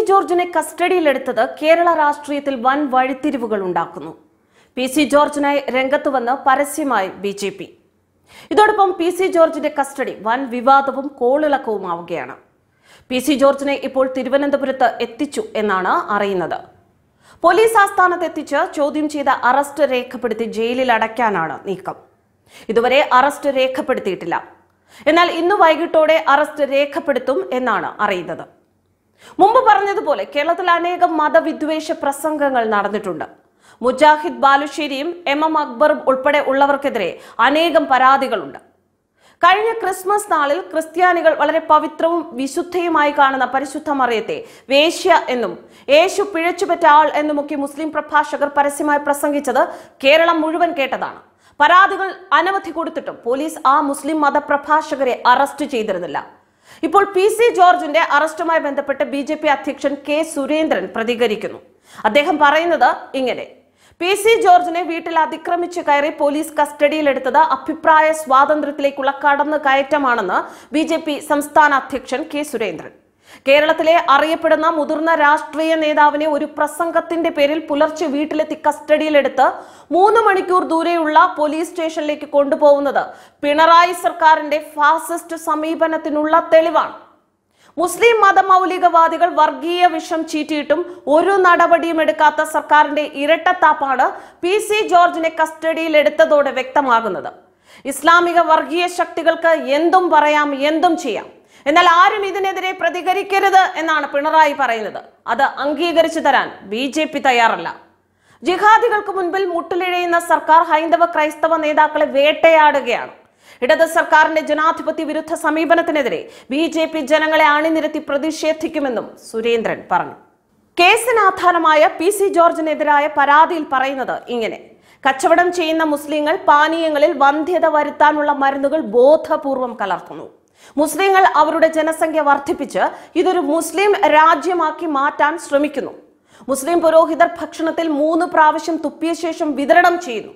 C ജോർജിനെ കസ്റ്റഡിയിലെടുത്തത് കേരള രാഷ്ട്രീയത്തിൽ വൻ വഴിത്തിരിവുകൾ ഉണ്ടാക്കുന്നു പി സി ജോർജിനായി രംഗത്ത് പരസ്യമായി ബി ജെ പി ഇതോടൊപ്പം പി സി ജോർജിന്റെ കസ്റ്റഡി വൻ വിവാദവും കോളിളക്കവുമാവുകയാണ് പി സി ജോർജിനെ ഇപ്പോൾ തിരുവനന്തപുരത്ത് എത്തിച്ചു എന്നാണ് അറിയുന്നത് പോലീസ് ആസ്ഥാനത്തെത്തിച്ച് ചോദ്യം ചെയ്ത അറസ്റ്റ് രേഖപ്പെടുത്തി ജയിലിൽ അടയ്ക്കാനാണ് നീക്കം ഇതുവരെ അറസ്റ്റ് രേഖപ്പെടുത്തിയിട്ടില്ല എന്നാൽ ഇന്ന് വൈകിട്ടോടെ അറസ്റ്റ് രേഖപ്പെടുത്തും എന്നാണ് അറിയുന്നത് മുമ്പ് പറഞ്ഞതുപോലെ കേരളത്തിൽ അനേകം മതവിദ്വേഷ പ്രസംഗങ്ങൾ നടന്നിട്ടുണ്ട് മുജാഹിദ് ബാലുശ്ശേരിയും എം എം അക്ബറും ഉൾപ്പെടെ ഉള്ളവർക്കെതിരെ അനേകം പരാതികളുണ്ട് കഴിഞ്ഞ ക്രിസ്മസ് നാളിൽ ക്രിസ്ത്യാനികൾ വളരെ പവിത്രവും വിശുദ്ധയുമായി കാണുന്ന പരിശുദ്ധ മറിയത്തെ വേശ്യ എന്നും യേശു പിഴച്ചുപറ്റ ആൾ എന്നുമൊക്കെ മുസ്ലിം പ്രഭാഷകർ പരസ്യമായി പ്രസംഗിച്ചത് കേരളം മുഴുവൻ കേട്ടതാണ് പരാതികൾ അനവധി കൊടുത്തിട്ടും പോലീസ് ആ മുസ്ലിം മതപ്രഭാഷകരെ അറസ്റ്റ് ചെയ്തിരുന്നില്ല ഇപ്പോൾ പി സി ജോർജിന്റെ അറസ്റ്റുമായി ബന്ധപ്പെട്ട് ബി ജെ പി അധ്യക്ഷൻ കെ സുരേന്ദ്രൻ പ്രതികരിക്കുന്നു അദ്ദേഹം പറയുന്നത് ഇങ്ങനെ പി സി ജോർജിനെ വീട്ടിൽ അതിക്രമിച്ചു കയറി പോലീസ് കസ്റ്റഡിയിലെടുത്തത് അഭിപ്രായ സ്വാതന്ത്ര്യത്തിലേക്കുള്ള കടന്നു കയറ്റമാണെന്ന് ബി സംസ്ഥാന അധ്യക്ഷൻ കെ സുരേന്ദ്രൻ കേരളത്തിലെ അറിയപ്പെടുന്ന മുതിർന്ന രാഷ്ട്രീയ നേതാവിനെ ഒരു പ്രസംഗത്തിന്റെ പേരിൽ പുലർച്ചെ വീട്ടിലെത്തി കസ്റ്റഡിയിലെടുത്ത് മൂന്ന് മണിക്കൂർ ദൂരെയുള്ള പോലീസ് സ്റ്റേഷനിലേക്ക് കൊണ്ടുപോകുന്നത് പിണറായി സർക്കാരിന്റെ ഫാസിസ്റ്റ് സമീപനത്തിനുള്ള തെളിവാണ് മുസ്ലിം മതമൗലികവാദികൾ വർഗീയ വിഷം ചീറ്റിയിട്ടും ഒരു നടപടിയും എടുക്കാത്ത സർക്കാരിന്റെ ഇരട്ടത്താപ്പാണ് പി സി ജോർജിനെ കസ്റ്റഡിയിലെടുത്തതോടെ വ്യക്തമാകുന്നത് ഇസ്ലാമിക വർഗീയ ശക്തികൾക്ക് എന്തും പറയാം എന്തും ചെയ്യാം എന്നാൽ ആരും ഇതിനെതിരെ പ്രതികരിക്കരുത് എന്നാണ് പിണറായി പറയുന്നത് അത് അംഗീകരിച്ചു തരാൻ ബി ജെ പി തയ്യാറല്ല ജിഹാദികൾക്ക് മുൻപിൽ മുട്ടിലിഴയുന്ന സർക്കാർ ഹൈന്ദവ ക്രൈസ്തവ നേതാക്കളെ വേട്ടയാടുകയാണ് ഇടത് സർക്കാരിന്റെ ജനാധിപത്യ വിരുദ്ധ സമീപനത്തിനെതിരെ ബി ജെ പി ജനങ്ങളെ അണിനിരത്തി പ്രതിഷേധിക്കുമെന്നും സുരേന്ദ്രൻ പറഞ്ഞു കേസിന് ആധാരമായ പി സി ജോർജിനെതിരായ പരാതിയിൽ പറയുന്നത് ഇങ്ങനെ കച്ചവടം ചെയ്യുന്ന മുസ്ലിങ്ങൾ പാനീയങ്ങളിൽ വന്ധ്യത വരുത്താനുള്ള മരുന്നുകൾ ബോധപൂർവം കലർത്തുന്നു മുസ്ലിങ്ങൾ അവരുടെ ജനസംഖ്യ വർദ്ധിപ്പിച്ച് ഇതൊരു മുസ്ലിം രാജ്യമാക്കി മാറ്റാൻ ശ്രമിക്കുന്നു മുസ്ലിം പുരോഹിതർ ഭക്ഷണത്തിൽ മൂന്ന് പ്രാവശ്യം തുപ്പിയ ശേഷം വിതരണം ചെയ്യുന്നു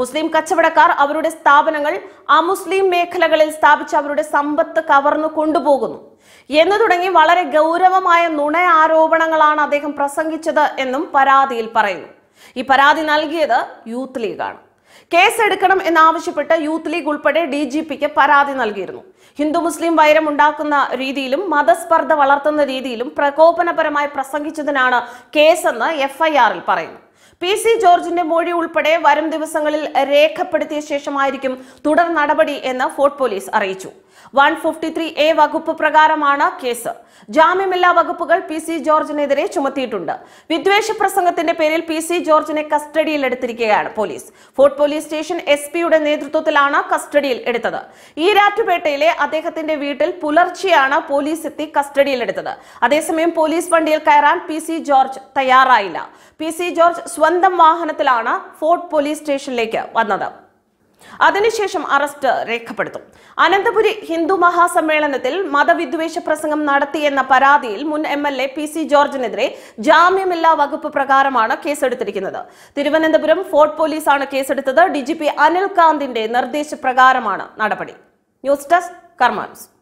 മുസ്ലിം കച്ചവടക്കാർ അവരുടെ സ്ഥാപനങ്ങൾ അമുസ്ലിം മേഖലകളിൽ സ്ഥാപിച്ച് അവരുടെ സമ്പത്ത് കവർന്നു കൊണ്ടുപോകുന്നു എന്നു തുടങ്ങി വളരെ ഗൗരവമായ നുണ ആരോപണങ്ങളാണ് അദ്ദേഹം പ്രസംഗിച്ചത് എന്നും പരാതിയിൽ പറയുന്നു ഈ പരാതി നൽകിയത് യൂത്ത് ലീഗാണ് കേസെടുക്കണം എന്നാവശ്യപ്പെട്ട് യൂത്ത് ലീഗ് ഉൾപ്പെടെ ഡി ജി പിക്ക് പരാതി നൽകിയിരുന്നു ഹിന്ദു മുസ്ലിം വൈരം ഉണ്ടാക്കുന്ന രീതിയിലും മതസ്പർദ്ധ വളർത്തുന്ന രീതിയിലും പ്രകോപനപരമായി പ്രസംഗിച്ചതിനാണ് കേസെന്ന് എഫ്ഐആറിൽ പറയുന്നു പി സി ജോർജിന്റെ മൊഴി ഉൾപ്പെടെ വരും ദിവസങ്ങളിൽ രേഖപ്പെടുത്തിയ ശേഷമായിരിക്കും തുടർ നടപടി എന്ന് ഫോർട്ട് പോലീസ് അറിയിച്ചു വൺ ഫിഫ്റ്റി ത്രീ എ വകുപ്പ് പ്രകാരമാണ് കേസ് ജാമ്യമില്ലാ വകുപ്പുകൾ പി സി ജോർജിനെതിരെ ചുമത്തിയിട്ടുണ്ട് വിദ്വേഷ പ്രസംഗത്തിന്റെ പേരിൽ പി സി ജോർജിനെ എടുത്തിരിക്കുകയാണ് police fort police station S പിയുടെ നേതൃത്വത്തിലാണ് കസ്റ്റഡിയിൽ എടുത്തത് ഈരാറ്റുപേട്ടയിലെ അദ്ദേഹത്തിന്റെ വീട്ടിൽ പുലർച്ചെയാണ് പോലീസ് എത്തി കസ്റ്റഡിയിൽ എടുത്തത് അതേസമയം പോലീസ് വണ്ടിയിൽ കയറാൻ പി സി ജോർജ് തയ്യാറായില്ല പി സി ജോർജ് സ്വന്തം വാഹനത്തിലാണ് ഫോർട്ട് പോലീസ് സ്റ്റേഷനിലേക്ക് വന്നത് അതിനുശേഷം അറസ്റ്റ് രേഖപ്പെടുത്തും അനന്തപുരി ഹിന്ദു മഹാസമ്മേളനത്തിൽ മതവിദ്വേഷ പ്രസംഗം നടത്തിയെന്ന പരാതിയിൽ മുൻ M L A P C ജോർജിനെതിരെ ജാമ്യമില്ലാ വകുപ്പ് പ്രകാരമാണ് കേസെടുത്തിരിക്കുന്നത് തിരുവനന്തപുരം ഫോർട്ട് പോലീസാണ് കേസെടുത്തത് ഡി ജി പി അനിൽ കാന്തിന്റെ നിർദ്ദേശപ്രകാരമാണ് നടപടി ന്യൂസ് ഡെസ്ക് കർമാൻസ്